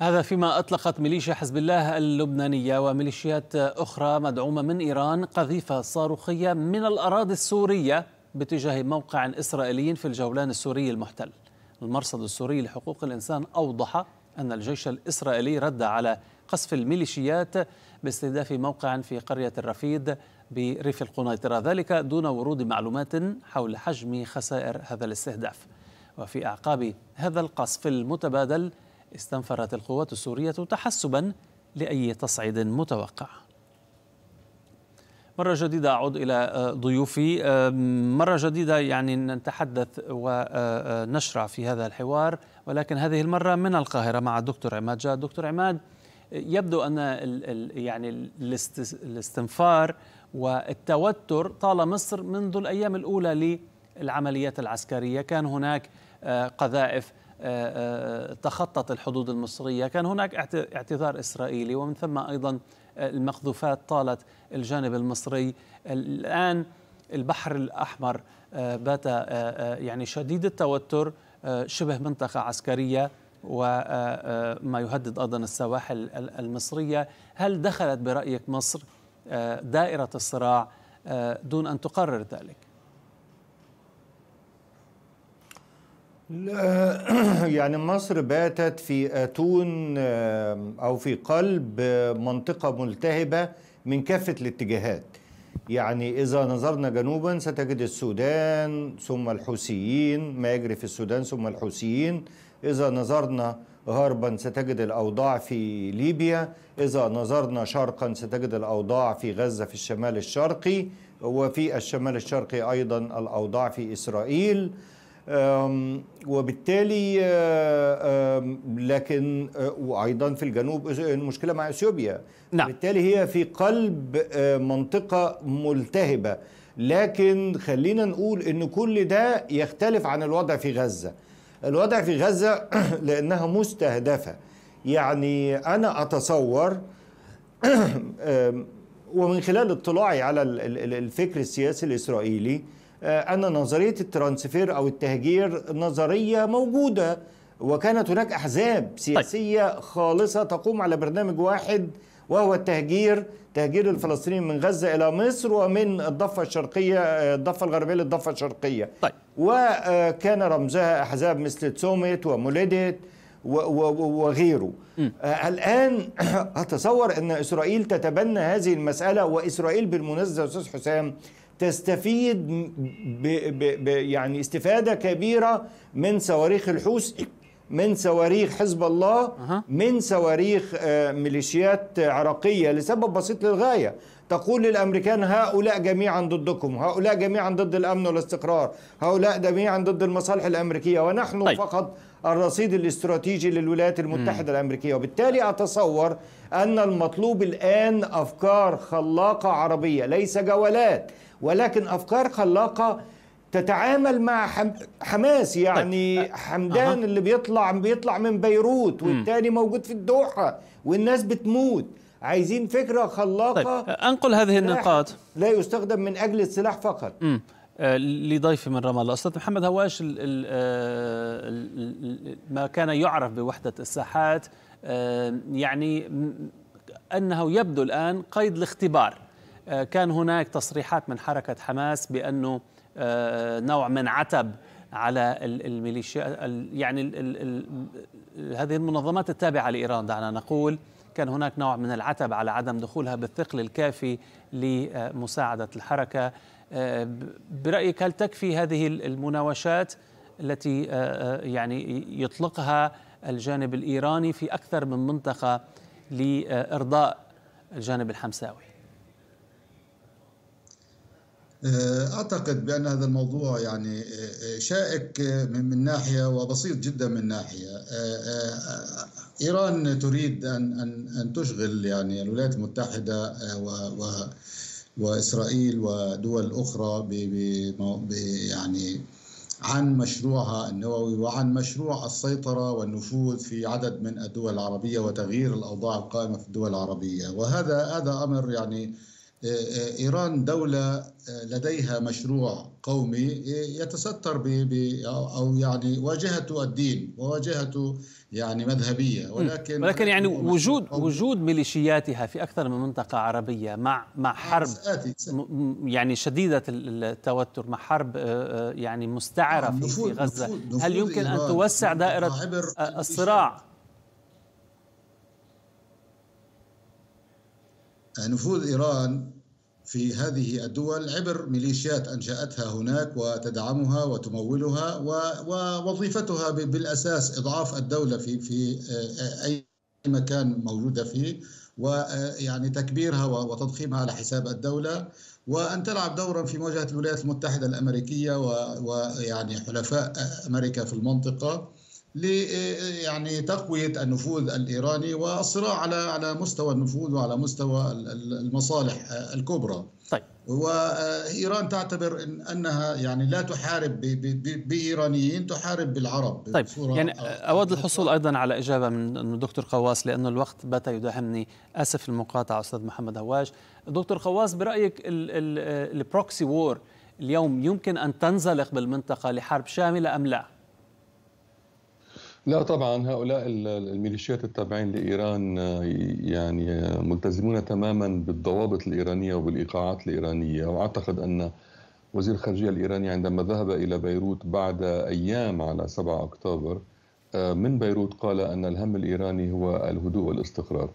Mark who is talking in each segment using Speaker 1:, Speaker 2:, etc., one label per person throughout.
Speaker 1: هذا فيما أطلقت ميليشيا حزب الله اللبنانية وميليشيات أخرى مدعومة من إيران قذيفة صاروخية من الأراضي السورية باتجاه موقع إسرائيلي في الجولان السوري المحتل المرصد السوري لحقوق الإنسان أوضح أن الجيش الإسرائيلي رد على قصف الميليشيات باستهداف موقع في قرية الرفيد بريف القنيطرة ذلك دون ورود معلومات حول حجم خسائر هذا الاستهداف وفي أعقاب هذا القصف المتبادل استنفرت القوات السورية تحسبا لأي تصعيد متوقع مرة جديدة أعود إلى آه، ضيوفي مرة جديدة يعني نتحدث ونشرع في هذا الحوار ولكن هذه المرة من القاهرة مع الدكتور عماد جاد دكتور عماد يبدو أن يعني الاستنفار والتوتر طال مصر منذ الأيام الأولى للعمليات العسكرية كان هناك آه، قذائف آه، آه، تخطت الحدود المصرية كان هناك اعتذار إسرائيلي ومن ثم أيضا المقذوفات طالت الجانب المصري الآن البحر الأحمر آه، بات يعني شديد التوتر شبه منطقة عسكرية وما يهدد أيضا السواحل المصرية هل دخلت برأيك مصر دائرة الصراع دون أن تقرر ذلك؟
Speaker 2: يعني مصر باتت في اتون او في قلب منطقه ملتهبه من كافه الاتجاهات يعني اذا نظرنا جنوبا ستجد السودان ثم الحوثيين ما يجري في السودان ثم الحوثيين اذا نظرنا غربا ستجد الاوضاع في ليبيا اذا نظرنا شرقا ستجد الاوضاع في غزه في الشمال الشرقي وفي الشمال الشرقي ايضا الاوضاع في اسرائيل وبالتالي لكن وايضا في الجنوب المشكله مع اثيوبيا نعم. بالتالي هي في قلب منطقه ملتهبه لكن خلينا نقول ان كل ده يختلف عن الوضع في غزه الوضع في غزه لانها مستهدفه يعني انا اتصور ومن خلال اطلاعي على الفكر السياسي الاسرائيلي آه، ان نظريه الترانسفير او التهجير نظريه موجوده وكانت هناك احزاب طيب. سياسيه خالصه تقوم على برنامج واحد وهو التهجير تهجير الفلسطينيين من غزه الى مصر ومن الضفه الشرقيه آه، الضفه الغربيه للضفه الشرقيه طيب. وكان آه، رمزها احزاب مثل تسوميت ومولدت وغيره م. الان اتصور ان اسرائيل تتبنى هذه المساله واسرائيل بالمناسبه استاذ حسام تستفيد ب ب ب يعني استفاده كبيره من صواريخ الحوثي من صواريخ حزب الله من صواريخ آه، ميليشيات عراقية لسبب بسيط للغاية تقول للامريكان هؤلاء جميعا ضدكم هؤلاء جميعا ضد الامن والاستقرار هؤلاء جميعا ضد المصالح الامريكيه ونحن طيب. فقط الرصيد الاستراتيجي للولايات المتحده م. الامريكيه وبالتالي اتصور ان المطلوب الان افكار خلاقه عربيه ليس جولات ولكن افكار خلاقه تتعامل مع حماس طيب، يعني طيب. حمدان أه. اللي بيطلع بيطلع من بيروت والتاني موجود في الدوحة والناس بتموت عايزين فكرة خلاقة طيب. آه، أنقل هذه النقاط لا يستخدم من أجل السلاح فقط م. آه، لضيفي
Speaker 1: من رام الله أستاذ محمد هواش الـ ال ال ما كان يعرف بوحدة الساحات يعني أنه يبدو الآن قيد الاختبار كان هناك تصريحات من حركة حماس بأنه آه، نوع من عتب على الميليشيا يعني الـ الـ الـ هذه المنظمات التابعة لإيران دعنا نقول كان هناك نوع من العتب على عدم دخولها بالثقل الكافي لمساعدة الحركة آه، برأيك هل تكفي هذه المناوشات التي آه، يعني يطلقها الجانب الإيراني في أكثر من منطقة لإرضاء الجانب الحمساوي
Speaker 3: آه، أعتقد بأن هذا الموضوع يعني آه، آه، شائك من ناحية وبسيط جدا من ناحية إيران تريد أن أن أن تشغل يعني الولايات المتحدة و و وإسرائيل ودول أخرى ب ب يعني عن مشروعها النووي وعن مشروع السيطرة والنفوذ في عدد من الدول العربية وتغيير الأوضاع القائمة في الدول العربية وهذا هذا أمر يعني ايران دوله آه، لديها مشروع قومي آه، يتستر ب او يعني واجهته الدين وواجهته يعني مذهبيه ولكن ولكن يعني وجود وجود
Speaker 1: ميليشياتها في اكثر من منطقه عربيه مع مع آه، حرب سأتي سأتي. يعني شديده التوتر مع حرب يعني مستعره في غزه هل يمكن ان توسع دائره الصراع
Speaker 3: نفوذ إيران في هذه الدول عبر ميليشيات أنشأتها هناك وتدعمها وتمولها ووظيفتها بالأساس إضعاف الدولة في, في آه، أي مكان موجودة فيه ويعني آه، تكبيرها وتضخيمها على حساب الدولة وأن تلعب دورا في مواجهة الولايات المتحدة الأمريكية ويعني حلفاء أمريكا في المنطقة ل إيه، يعني تقويه النفوذ الايراني والصراع على على مستوى النفوذ وعلى مستوى
Speaker 1: المصالح آه، الكبرى. طيب.
Speaker 3: وايران تعتبر إن انها يعني لا تحارب بايرانيين تحارب بالعرب
Speaker 1: طيب يعني اود الحصول ايضا على اجابه من الدكتور قواس لأن الوقت بات يداهمني اسف المقاطعه استاذ محمد هواج دكتور قواس برايك آه، البروكسي وور اليوم يمكن ان تنزلق بالمنطقه لحرب شامله ام لا؟
Speaker 4: لا طبعا هؤلاء الميليشيات التابعين لإيران آه، يعني آه، ملتزمون تماما بالضوابط الإيرانية وبالإيقاعات الإيرانية وأعتقد أن وزير الخارجية الإيراني عندما ذهب إلى بيروت بعد أيام على 7 أكتوبر آه، من بيروت قال أن الهم الإيراني هو الهدوء والاستقرار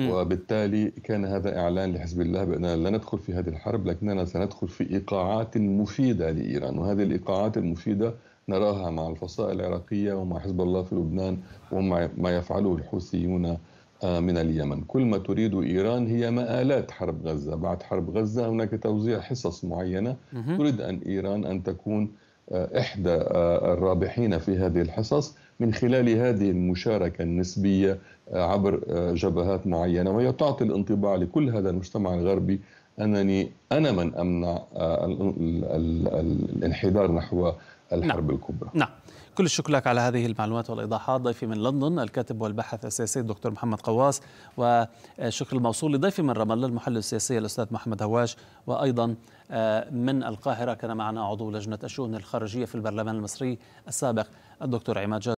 Speaker 4: وبالتالي كان هذا إعلان لحزب الله بأننا لا ندخل في هذه الحرب لكننا سندخل في إيقاعات مفيدة لإيران وهذه الإيقاعات المفيدة نراها مع الفصائل العراقية ومع حزب الله في لبنان ومع ما يفعله الحوثيون آه، من اليمن كل ما تريد إيران هي مآلات حرب غزة بعد حرب غزة هناك توزيع حصص معينة تريد أن إيران أن تكون آه، إحدى آه، الرابحين في هذه الحصص من خلال هذه المشاركة النسبية عبر جبهات معينة وهي تعطي الانطباع لكل هذا المجتمع الغربي أنني أنا من أمنع الانحدار نحو نعم. الحرب نعم. الكبرى نعم
Speaker 1: كل الشكر لك على هذه المعلومات والإيضاحات ضيفي من لندن الكاتب والباحث السياسي الدكتور محمد قواس وشكر الموصول لضيفي من رام الله المحلل السياسي الأستاذ محمد هواش وأيضا آه، من القاهرة كان معنا عضو لجنة
Speaker 2: الشؤون الخارجية في البرلمان المصري السابق الدكتور عماد جاد